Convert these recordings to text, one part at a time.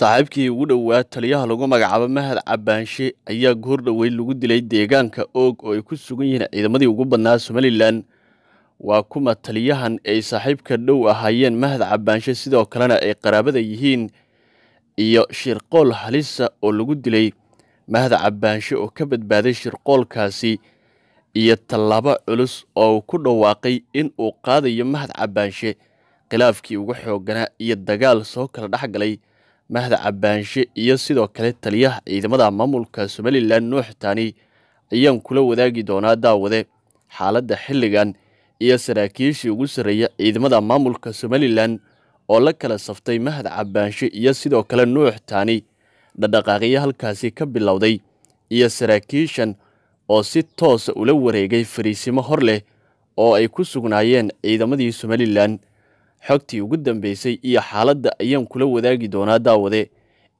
saaxiibkii ugu dhowaa taliyaha lagu magacaabo mahad cabbaanshe ayaa goor dhoweyn lagu dilay deegaanka oog oo ay ku sugan yihiin ciidamadii ugu badnaa somalilan waa kuma taliyahan ay saaxiibka dhow ahaayeen mahad cabaanshe sidoo kalena ay qaraabada yihiin iyo shirqool halisa oo lagu dilay mahad cabbaanshe oo ka badbaaday shirqoolkaasi iyo tallaabo culus oo ku dhawaaqay in uu qaadayo mahad cabbaanshe khilaafkii ugu xoogganaa iyo dagaal soo kala dhex galay mahda cabbaanshe iyo sidoo kale taliyaha ciidamada maamulka somalilan nuux taani ayaan kula wadaagi doonaa daawade xaaladda xilligan iyo saraakiishii ugu sarreeya ciidamada maamulka somalilan oo la kala saftay mahad cabbaanshe iyo sidoo kale nuux taani dhaqdhaqaaqyo halkaasi ka bilowday iyo saraakiishan oo si toosa ah ula wareegay fariisimo hor leh oo ay ku sugnaayeen ciidamadii somalilan xogtii ugu dambaysay iyo xaaladda ayaan kula wadaagi doonaa daawade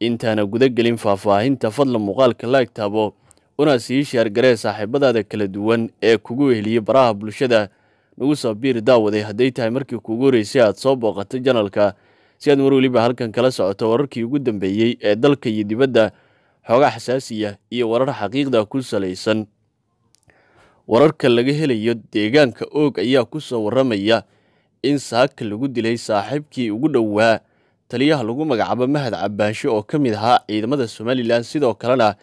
intaana gudagelin faahfaahinta fadlan muuqaalka laag taabo una sii shaargaree saaxiibadaada kala duwan ee kugu heliyey baraha bulshada nagu soo biir daawade hadday tahay markii kugu horeysay aad soo booqata janalka si aad mar weliba halkan kala socoto wararkii ugu dambeeyey ee dalka iyo dibadda xooga xasaasiya iyo warar xaqiiqda ku salaysan wararka laga helayo deegaanka oog ayaa ku soo warramaya in saaka lagu dilay saaxiibkii ugu dhowaa taliyaha lagu magacaabo mahad cabaashe oo ka mid ahaa ciidamada somalilan sidoo kalena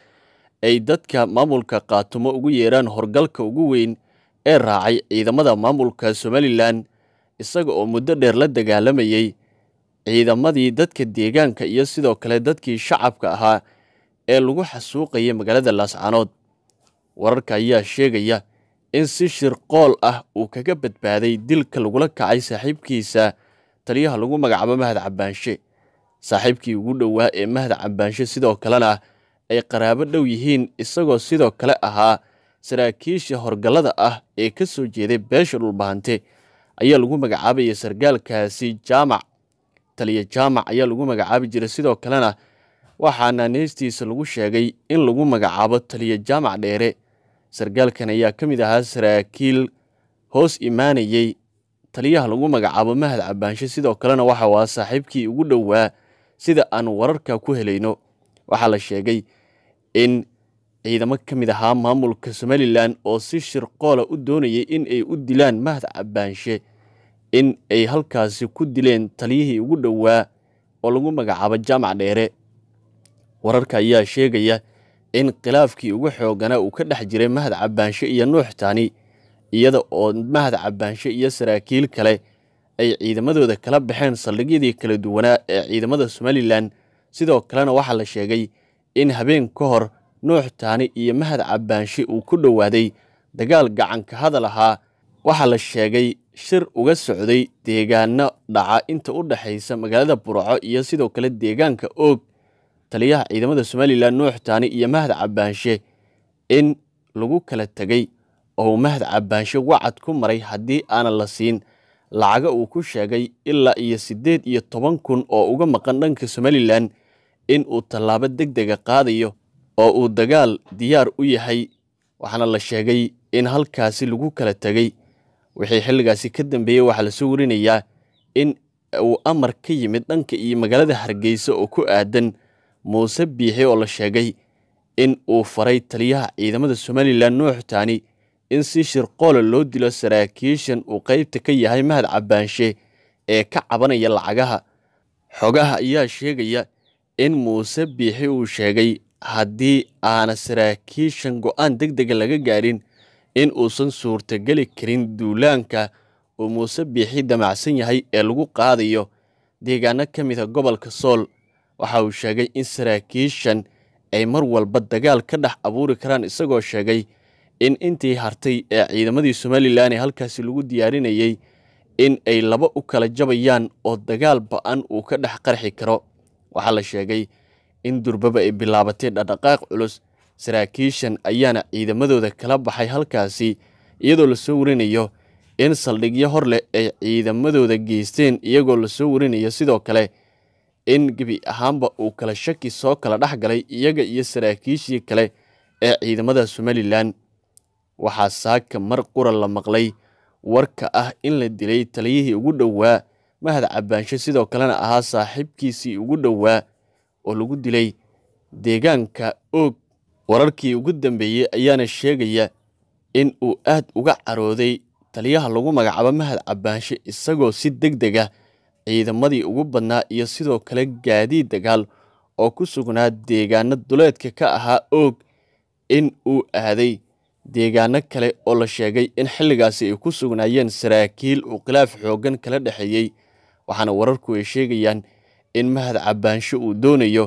ay dadka maamulka qaatumo ugu yeeraan horgalka ugu weyn ee raacay ciidamada maamulka somalilan isaga oo muddo dheer la dagaalamayey ciidamadii dadka deegaanka iyo sidoo kale dadkii shacabka ahaa ee lagu xasuuqayay magaalada laascanood wararka ayaa sheegaya in si shir qool ah uu kaga badbaaday dilka lagula kacay saaxiibkiisa taliyaha lagu magacaabo mahad cabbaanshe saaxiibkii ugu dhowaa ee mahad cabbaanshe sidoo kalena ay qaraabo dhow yihiin isagoo sidoo kale ahaa saraakiisha horgallada ah ee ka soo jeeday beesha dhulbahante ayaa lagu magacaabaya sargaalkaasi jaamac taliya jaamac ayaa lagu magacaabi jiray sidoo kalena waxaana neestiisa lagu sheegay in lagu magacaabo taliya jaamac dheere sargaalkan ayaa ka mid ahaa saraakiil hoos imaanayey taliyaha lagu magacaabo mahad cabaanshe sidoo kalena waxa waa saaxiibkii ugu dhowaa sida aan wararka ku helayno waxaa la sheegay in ciidamo ka mid ahaa maamulka somalilan oo si shirqoola ah u doonayay in ay u dilaan mahad cabaanshe in ay halkaasi ku dileen taliyihii ugu dhowaa oo lagu magacaabo jaamac dheere wararka ayaa sheegaya in khilaafkii ugu xooganaa uu ka dhex jiray mahad cabbaanshe iyo nuux taani iyada oo mahad cabbaanshe iyo saraakiil kale ay ciidamadooda kala baxeen saldhigyadii kala duwanaa ee ciidamada somalilan sidoo kalena waxaa la sheegay in habeen ka hor nuux taani iyo mahad cabbaanshe uu ku dhowaaday dagaal gacanka hadal ahaa waxaa la sheegay shir uga socday deegaanno dhaca inta u dhexaysa magaalada burco iyo sidoo kale deegaanka oog taliyaha ciidamada somalilan nuux taani iyo mahad cabaanshe in lagu kala tegey oo uu mahad cabaanshe wacad ku maray haddii aanan la siin lacaga uu ku sheegay ilaa iyo siddeed iyo toban kun oo uga maqan dhanka somalilan in uu tallaabo deg dega qaadayo oo uu dagaal diyaar u yahay waxaana la sheegay in halkaasi lagu kala tegey wixii xilligaasi ka dambeeyey waxaa lasoo warinayaa in uu amar ka yimid dhanka iyo magaalada hargeysa oo ku aadan muuse biixi oo la sheegay in uu faray taliyaha ciidamada somalilan nuux taani in si shirqoola loo dilo saraakiishan uu qaybta ka yahay mahad cabbaanshe ee ka cabanaya lacagaha xogaha ayaa sheegaya in muuse biixi uu sheegay haddii aana saraakiishan go'aan deg dega laga gaadhin in uusan suurtogeli karin duulaanka uu muuse biixi damacsan yahay ee lagu qaadayo deegaano ka mid a ah gobolka sool waxa uu sheegay in saraakiishan ay mar walba dagaal ka dhex abuuri karaan isagoo sheegay in intii hartay ee ciidamadii somalilan ee halkaasi lagu diyaarinayey in ay laba u kala jabayaan oo dagaal ba'an uu ka dhex qarxi karo waxaa la sheegay in durbaba ay bilaabatay dhaqdhaqaaq culus saraakiishan ayaana ciidamadooda kala baxay halkaasi iyadoo lasoo warinayo in saldhigyo hor leh ay ciidamadooda geysteen iyagoo lasoo warinayo sidoo kale in gebi ahaanba uu kala shaki soo kala dhex galay iyaga iyo saraakiishii kale ee ciidamada somalilan waxaa saaka mar qura la maqlay warka ah in la dilay taliyihii ugu dhowaa mahad cabbaanshe sidoo kalena ahaa saaxiibkiisii ugu dhowaa oo lagu dilay deegaanka oog wararkii ugu dambeeyey ayaana sheegaya in uu aad uga carooday taliyaha lagu magacaabo mahad cabbaanshe isagoo si deg deg ah ciidamadii ugu badnaa iyo sidoo kale gaadiid dagaal oo ku sugnaa deegaano duleedka ka ahaa oog in uu aaday deegaano kale oo la sheegay in xilligaasi ay ku sugnaayeen saraakiil uu khilaaf xooggan kala dhexeeyey waxaana wararku ay sheegayaan in mahad cabbaansho uu doonayo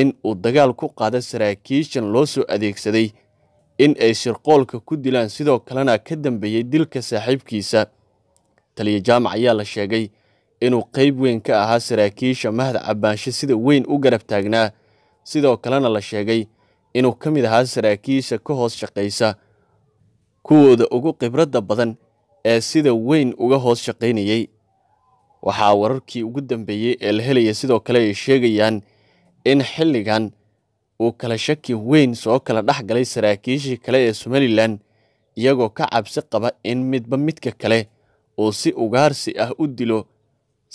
in uu dagaal ku qaado saraakiishan loo soo adeegsaday in ay shirqoolka ku dilaan sidoo kalena ka dambeeyey dilka saaxiibkiisa taliya jaamac ayaa la sheegay inuu qayb weyn ka ahaa saraakiisha mahad cabbaanshe sida weyn u garab taagnaa sidoo kalena la sheegay inuu ka mid ahaa saraakiisha ka hoos shaqaysa kuwooda ugu khibradda badan ee sida weyn uga hoos shaqaynayay waxaa wararkii ugu dambeeyey ee la helaya sidoo kale ay sheegayaan in xilligan uu kala shaki weyn soo kala dhex galay saraakiishii kale ee somalilan iyagoo ka cabsi qaba in midba midka kale uu si ugaarsi ah u dilo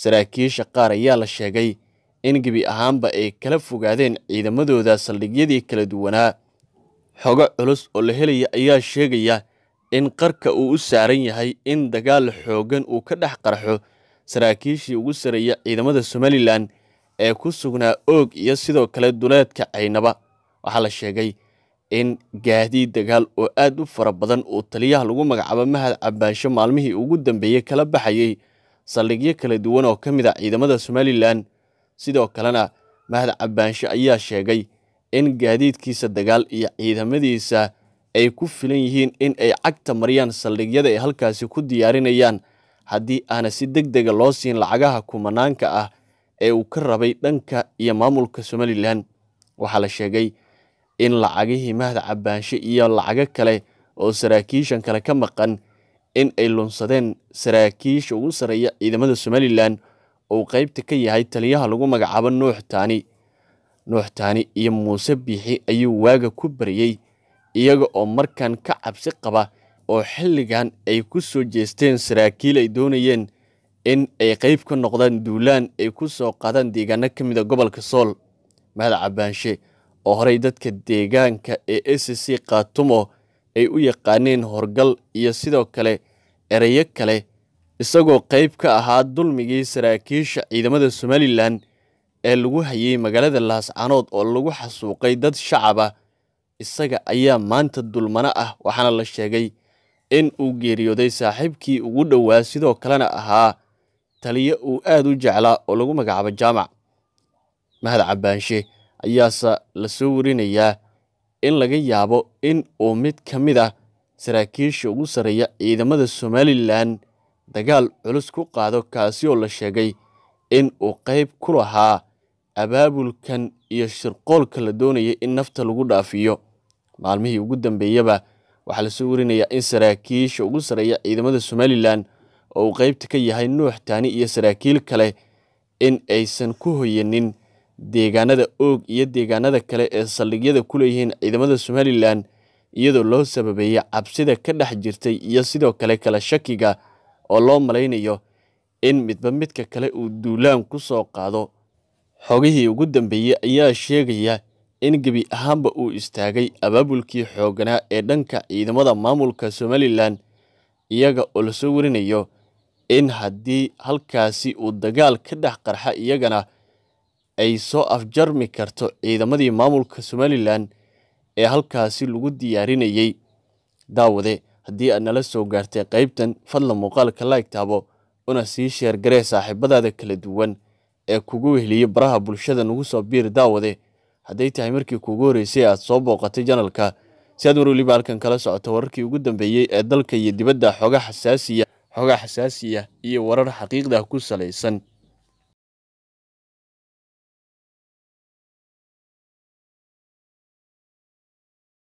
saraakiisha qaar ayaa la sheegay in gebi ahaanba ay kala fogaadeen ciidamadooda saldhigyadii kala duwanaa xogo culus oo la helaya ayaa sheegaya in qarka uu u saaran yahay in dagaal xooggan uu ka dhex qarxo saraakiishii ugu sarreeya ciidamada somalilan ee ku sugnaa oog iyo sidoo kale duleedka caynaba waxaa la sheegay in gaadii dagaal oo aad u fara badan uu taliyaha lagu magacaabo mahad cabaansho maalmihii ugu dambeeyey kala baxayay saldhigyo kala duwan oo ka mid a ah ciidamada somalilan sidoo kalena mahad cabbaanshe ayaa sheegay in gaadiidkiisa dagaal iyo ciidamadiisa ay ku filan yihiin in ay cagta mariyaan saldhigyada ay halkaasi ku diyaarinayaan haddii aana si deg dega ah loo siin lacagaha kumanaanka ah ee uu ka rabay dhanka iyo maamulka somalilan waxaa la sheegay in lacagihii mahad cabbaanshe iyo lacago kale oo saraakiishan kale ka maqan in ay lunsadeen saraakiisha ugu sarreeya ciidamada somalilan uu qaybta ka yahay taliyaha lagu magacaabo nuux taani nuux taani iyo muuse biixi ayuu waaga ku bariyey iyaga oo markan ka cabsi qaba oo xilligan ay ku soo jeesteen saraakiil ay doonayeen in ay qayb ka noqdaan duulaan ay ku soo qaadaan deegaano ka mid a ah gobolka sool mahad cabaanshe oo horey dadka deegaanka ee s c kaatumo ay u yaqaaneen horgal iyo sidoo kale ereyo kale isagoo qayb ka ahaa dulmigii saraakiisha ciidamada somalilan ee lagu hayay magaalada laascanood oo lagu xasuuqay dad shacaba isaga ayaa maanta dulmano ah waxaana la sheegay in uu geeriyooday saaxiibkii ugu dhowaa sidoo kalena ahaa taliyo uu aad u jeclaa oo lagu magacaabo jaamac mahad cabaanshe ayaase la soo warinayaa in laga yaabo in uu mid ka mid ah saraakiisha ugu sarreeya ciidamada somalilan dagaal culus ku qaado kaasi oo la sheegay in uu qayb ku lahaa abaabulkan iyo shirqoolka la doonaya in nafta lagu dhaafiyo maalmihii ugu dambeeyaba waxaa la soo warinayaa in saraakiisha ugu sarreeya ciidamada somalilan oo uu qaybta ka yahay nuux taani iyo saraakiil kale in aysan ku hoyanin deegaanada oog iyo deegaanada kale ee saldhigyada ku leeyihiin ciidamada Somalilan iyadoo loo sababeeyey cabsida ka dhex jirtay iyo sidoo kale kala shakiga oo loo malaynayo in midba midka kale uu duulaan ku soo qaado xogihii ugu dambeeyey ayaa sheegaya in gebi ahaanba uu istaagay abaabulkii xooganaa ee dhanka ciidamada maamulka somalilan iyaga oo la soo warinayo in haddii halkaasi uu dagaal ka dhex qarxa iyagana ay soo afjarmi karto ciidamadii maamulka somalilan ee halkaasi lagu diyaarinayey daawade haddii aad nala soo gaartay qaybtan fadla muuqaalka laayg una sii sheergaree saaxiibadaada kala duwan ee kugu weheliya baraha bulshada nagu soo biir daawade hadday tahay markii kuugu horreysay aad soo booqatay janalka si aad mar weliba halkan kala socoto wararkii ugu dambeeyey ee dalka iyo dibadda xooga xasaasiya xoogaa xasaasiya iyo warar xaqiiqda ku salaysan